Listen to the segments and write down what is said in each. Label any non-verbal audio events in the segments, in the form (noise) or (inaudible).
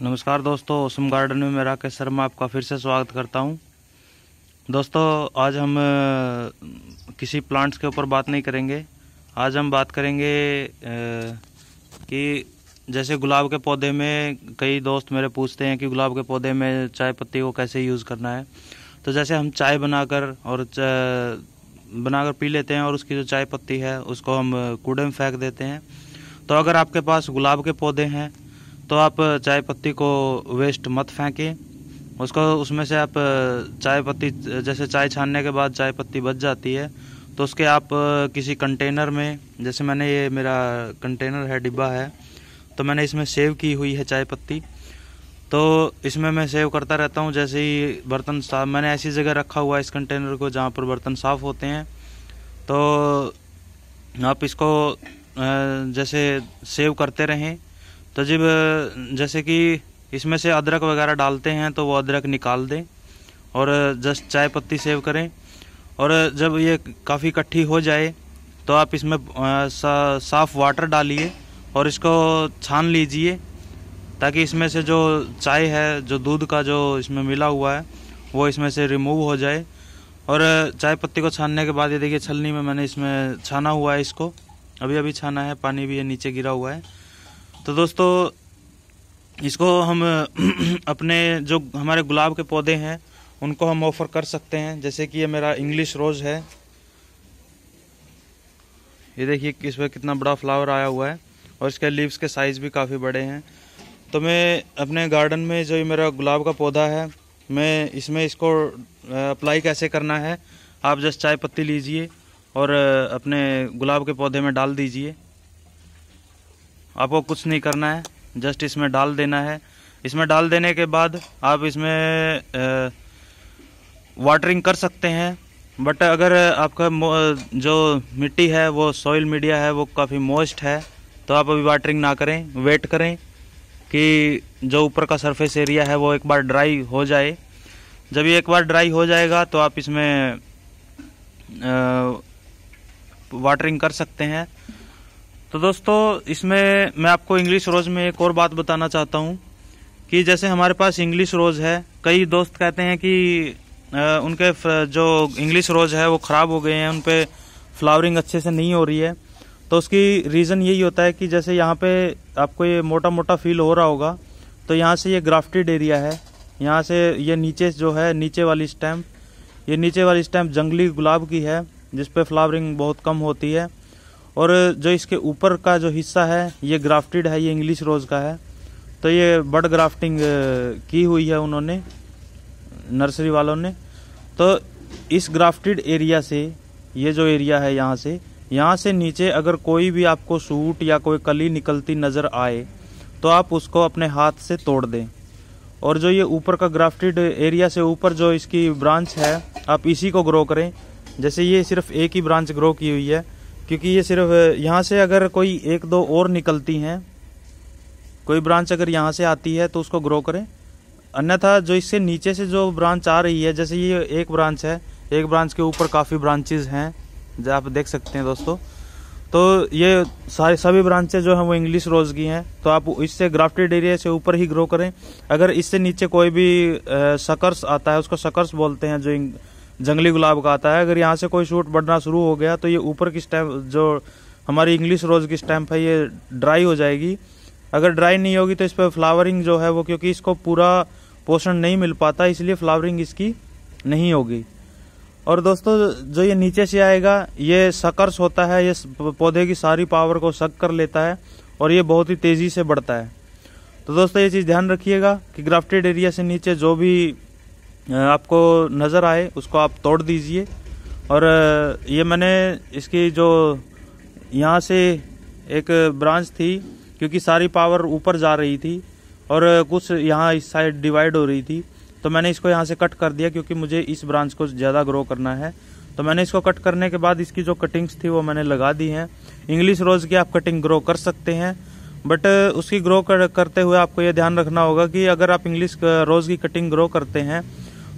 नमस्कार दोस्तों awesome garden में मैं राकेश शर्मा आपका फिर से स्वागत करता हूं दोस्तों आज हम किसी प्लांट्स के ऊपर बात नहीं करेंगे आज हम बात करेंगे कि जैसे गुलाब के पौधे में कई दोस्त मेरे पूछते हैं कि गुलाब के पौधे में चाय पत्ती को कैसे यूज़ करना है तो जैसे हम चाय बनाकर और बनाकर पी लेते हैं और उसकी जो चाय पत्ती है उसको हम कूड़े में फेंक देते हैं तो अगर आपके पास गुलाब के पौधे हैं तो आप चाय पत्ती को वेस्ट मत फेंकें उसको उसमें से आप चाय पत्ती जैसे चाय छानने के बाद चाय पत्ती बच जाती है तो उसके आप किसी कंटेनर में जैसे मैंने ये मेरा कंटेनर है डिब्बा है तो मैंने इसमें सेव की हुई है चाय पत्ती तो इसमें मैं सेव करता रहता हूँ जैसे ही बर्तन साफ मैंने ऐसी जगह रखा हुआ है इस कंटेनर को जहाँ पर बर्तन साफ़ होते हैं तो आप इसको जैसे सेव करते रहें तो जब जैसे कि इसमें से अदरक वगैरह डालते हैं तो वो अदरक निकाल दें और जस्ट चाय पत्ती सेव करें और जब ये काफ़ी इकट्ठी हो जाए तो आप इसमें सा, साफ़ वाटर डालिए और इसको छान लीजिए ताकि इसमें से जो चाय है जो दूध का जो इसमें मिला हुआ है वो इसमें से रिमूव हो जाए और चाय पत्ती को छानने के बाद ये देखिए छलनी में मैंने इसमें छाना हुआ है इसको अभी अभी छाना है पानी भी ये नीचे गिरा हुआ है तो दोस्तों इसको हम (clears throat) अपने जो हमारे गुलाब के पौधे हैं उनको हम ऑफ़र कर सकते हैं जैसे कि ये मेरा इंग्लिश रोज़ है ये देखिए इस पर कितना बड़ा फ्लावर आया हुआ है और इसके लीव्स के साइज़ भी काफ़ी बड़े हैं तो मैं अपने गार्डन में जो ये मेरा गुलाब का पौधा है मैं इसमें इसको अप्लाई कैसे करना है आप जस्ट चाय पत्ती लीजिए और अपने गुलाब के पौधे में डाल दीजिए आपको कुछ नहीं करना है जस्ट इसमें डाल देना है इसमें डाल देने के बाद आप इसमें आ, वाटरिंग कर सकते हैं बट अगर आपका जो मिट्टी है वो सॉइल मीडिया है वो काफ़ी मोस्ट है तो आप अभी वाटरिंग ना करें वेट करें कि जो ऊपर का सरफेस एरिया है वो एक बार ड्राई हो जाए जब ये एक बार ड्राई हो जाएगा तो आप इसमें आ, वाटरिंग कर सकते हैं तो दोस्तों इसमें मैं आपको इंग्लिश रोज में एक और बात बताना चाहता हूँ कि जैसे हमारे पास इंग्लिश रोज है कई दोस्त कहते हैं कि उनके जो इंग्लिश रोज है वो ख़राब हो गए हैं उन पर फ्लावरिंग अच्छे से नहीं हो रही है तो उसकी रीज़न यही होता है कि जैसे यहाँ पे आपको ये मोटा मोटा फील हो रहा होगा तो यहाँ से ये ग्राफ्टेड एरिया है यहाँ से ये नीचे जो है नीचे वाली स्टैम्प ये नीचे वाली स्टैम्प जंगली गुलाब की है जिसपे फ्लावरिंग बहुत कम होती है और जो इसके ऊपर का जो हिस्सा है ये ग्राफ्टेड है ये इंग्लिश रोज़ का है तो ये बर्ड ग्राफ्टिंग की हुई है उन्होंने नर्सरी वालों ने तो इस ग्राफ्टेड एरिया से ये जो एरिया है यहाँ से यहाँ से नीचे अगर कोई भी आपको सूट या कोई कली निकलती नज़र आए तो आप उसको अपने हाथ से तोड़ दें और जो ये ऊपर का ग्राफ्टेड एरिया से ऊपर जो इसकी ब्रांच है आप इसी को ग्रो करें जैसे ये सिर्फ एक ही ब्रांच ग्रो की हुई है क्योंकि ये सिर्फ यहाँ से अगर कोई एक दो और निकलती हैं कोई ब्रांच अगर यहाँ से आती है तो उसको ग्रो करें अन्यथा जो इससे नीचे से जो ब्रांच आ रही है जैसे ये एक ब्रांच है एक ब्रांच के ऊपर काफ़ी ब्रांचेज हैं जो आप देख सकते हैं दोस्तों तो ये सारे सभी ब्रांचेज जो हैं वो इंग्लिश रोज़ की हैं तो आप इससे ग्राफ्टेड एरिया से ऊपर ही ग्रो करें अगर इससे नीचे कोई भी सकर्स आता है उसको सकर्स बोलते हैं जो इंग जंगली गुलाब का आता है अगर यहाँ से कोई शूट बढ़ना शुरू हो गया तो ये ऊपर की स्टैम्प जो हमारी इंग्लिश रोज़ की स्टैम्प है ये ड्राई हो जाएगी अगर ड्राई नहीं होगी तो इस पर फ्लावरिंग जो है वो क्योंकि इसको पूरा पोषण नहीं मिल पाता इसलिए फ्लावरिंग इसकी नहीं होगी और दोस्तों जो ये नीचे से आएगा ये सकर्स होता है ये पौधे की सारी पावर को सक कर लेता है और ये बहुत ही तेज़ी से बढ़ता है तो दोस्तों ये चीज़ ध्यान रखिएगा कि ग्राफ्टेड एरिया से नीचे जो भी आपको नज़र आए उसको आप तोड़ दीजिए और ये मैंने इसकी जो यहाँ से एक ब्रांच थी क्योंकि सारी पावर ऊपर जा रही थी और कुछ यहाँ इस साइड डिवाइड हो रही थी तो मैंने इसको यहाँ से कट कर दिया क्योंकि मुझे इस ब्रांच को ज़्यादा ग्रो करना है तो मैंने इसको कट करने के बाद इसकी जो कटिंग्स थी वो मैंने लगा दी हैं इंग्लिश रोज़ की आप कटिंग ग्रो कर सकते हैं बट उसकी ग्रो कर, करते हुए आपको ये ध्यान रखना होगा कि अगर आप इंग्लिश रोज़ की कटिंग ग्रो करते हैं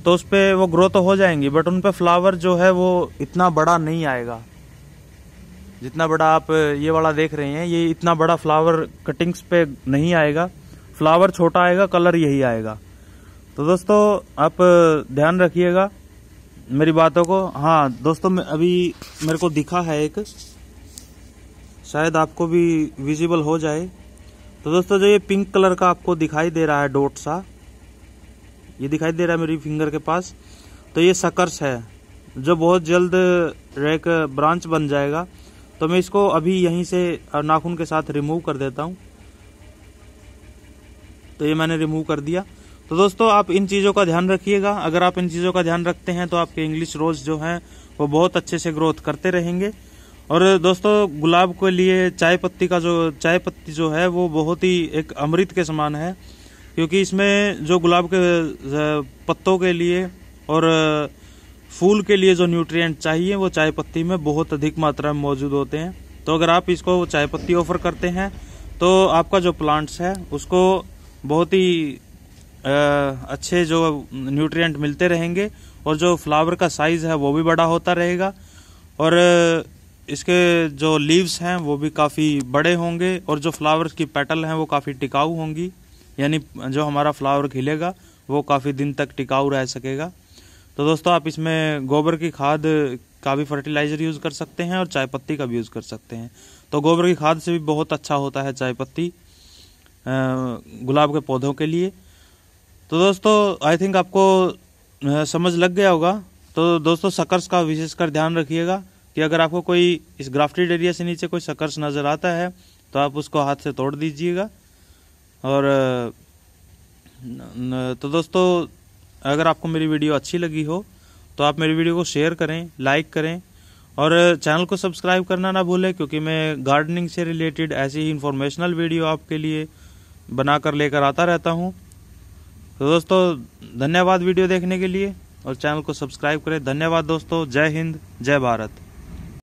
तो उस पर वो ग्रो तो हो जाएंगी बट उन पर फ्लावर जो है वो इतना बड़ा नहीं आएगा जितना बड़ा आप ये वाला देख रहे हैं ये इतना बड़ा फ्लावर कटिंग्स पे नहीं आएगा फ्लावर छोटा आएगा कलर यही आएगा तो दोस्तों आप ध्यान रखिएगा मेरी बातों को हाँ दोस्तों मैं अभी मेरे को दिखा है एक शायद आपको भी विजिबल हो जाए तो दोस्तों जो ये पिंक कलर का आपको दिखाई दे रहा है डोट सा ये दिखाई दे रहा है मेरी फिंगर के पास तो ये सकर्स है जो बहुत जल्द एक ब्रांच बन जाएगा तो मैं इसको अभी यहीं से नाखून के साथ रिमूव कर देता हूँ तो ये मैंने रिमूव कर दिया तो दोस्तों आप इन चीज़ों का ध्यान रखिएगा अगर आप इन चीज़ों का ध्यान रखते हैं तो आपके इंग्लिश रोज़ जो हैं वो बहुत अच्छे से ग्रोथ करते रहेंगे और दोस्तों गुलाब के लिए चाय पत्ती का जो चाय पत्ती जो है वो बहुत ही एक अमृत के समान है क्योंकि इसमें जो गुलाब के पत्तों के लिए और फूल के लिए जो न्यूट्रिएंट चाहिए वो चाय पत्ती में बहुत अधिक मात्रा में मौजूद होते हैं तो अगर आप इसको चाय पत्ती ऑफर करते हैं तो आपका जो प्लांट्स है उसको बहुत ही अच्छे जो न्यूट्रिएंट मिलते रहेंगे और जो फ्लावर का साइज़ है वो भी बड़ा होता रहेगा और इसके जो लीव्स हैं वो भी काफ़ी बड़े होंगे और जो फ्लावर्स की पेटल हैं वो काफ़ी टिकाऊ होंगी यानी जो हमारा फ्लावर खिलेगा वो काफ़ी दिन तक टिकाऊ रह सकेगा तो दोस्तों आप इसमें गोबर की खाद का भी फर्टिलाइज़र यूज़ कर सकते हैं और चाय पत्ती का भी यूज़ कर सकते हैं तो गोबर की खाद से भी बहुत अच्छा होता है चाय पत्ती गुलाब के पौधों के लिए तो दोस्तों आई थिंक आपको समझ लग गया होगा तो दोस्तों सकर्स का विशेषकर ध्यान रखिएगा कि अगर आपको कोई इस ग्राफ्टेड एरिया से नीचे कोई सकर्स नज़र आता है तो आप उसको हाथ से तोड़ दीजिएगा और तो दोस्तों अगर आपको मेरी वीडियो अच्छी लगी हो तो आप मेरी वीडियो को शेयर करें लाइक करें और चैनल को सब्सक्राइब करना ना भूलें क्योंकि मैं गार्डनिंग से रिलेटेड ऐसी ही इन्फॉर्मेशनल वीडियो आपके लिए बनाकर लेकर आता रहता हूं तो दोस्तों धन्यवाद वीडियो देखने के लिए और चैनल को सब्सक्राइब करें धन्यवाद दोस्तों जय हिंद जय भारत